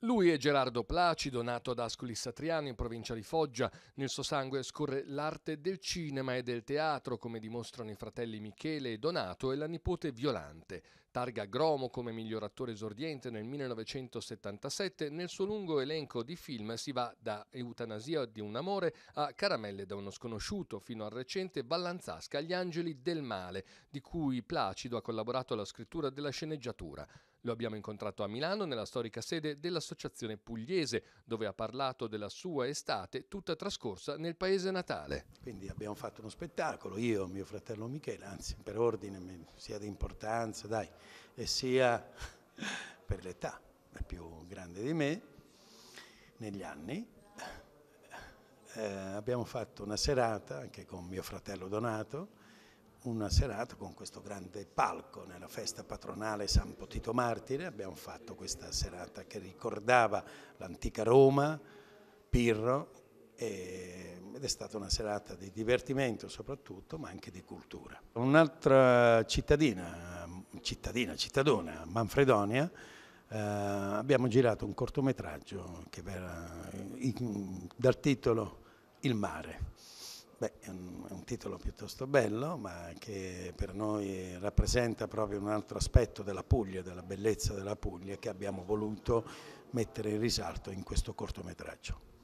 Lui è Gerardo Placido, nato ad Ascoli Satriano in provincia di Foggia. Nel suo sangue scorre l'arte del cinema e del teatro, come dimostrano i fratelli Michele e Donato e la nipote Violante. Targa Gromo come miglior attore esordiente nel 1977, nel suo lungo elenco di film si va da Eutanasia di un amore a Caramelle da uno sconosciuto fino al recente Ballanzasca Gli angeli del male, di cui Placido ha collaborato alla scrittura della sceneggiatura. Lo abbiamo incontrato a Milano nella storica sede dell'Associazione Pugliese, dove ha parlato della sua estate tutta trascorsa nel paese natale. Quindi abbiamo fatto uno spettacolo, io, mio fratello Michele, anzi per ordine sia di importanza, dai, e sia per l'età, è più grande di me, negli anni. Eh, abbiamo fatto una serata, anche con mio fratello Donato, una serata con questo grande palco nella festa patronale San Potito Martire, abbiamo fatto questa serata che ricordava l'antica Roma, Pirro, e, ed è stata una serata di divertimento soprattutto, ma anche di cultura. Un'altra cittadina, cittadina, cittadona, Manfredonia, eh, abbiamo girato un cortometraggio che verrà in, dal titolo Il mare. Beh, è un, è un, titolo piuttosto bello, ma che per noi rappresenta proprio un altro aspetto della Puglia, della bellezza della Puglia che abbiamo voluto mettere in risalto in questo cortometraggio.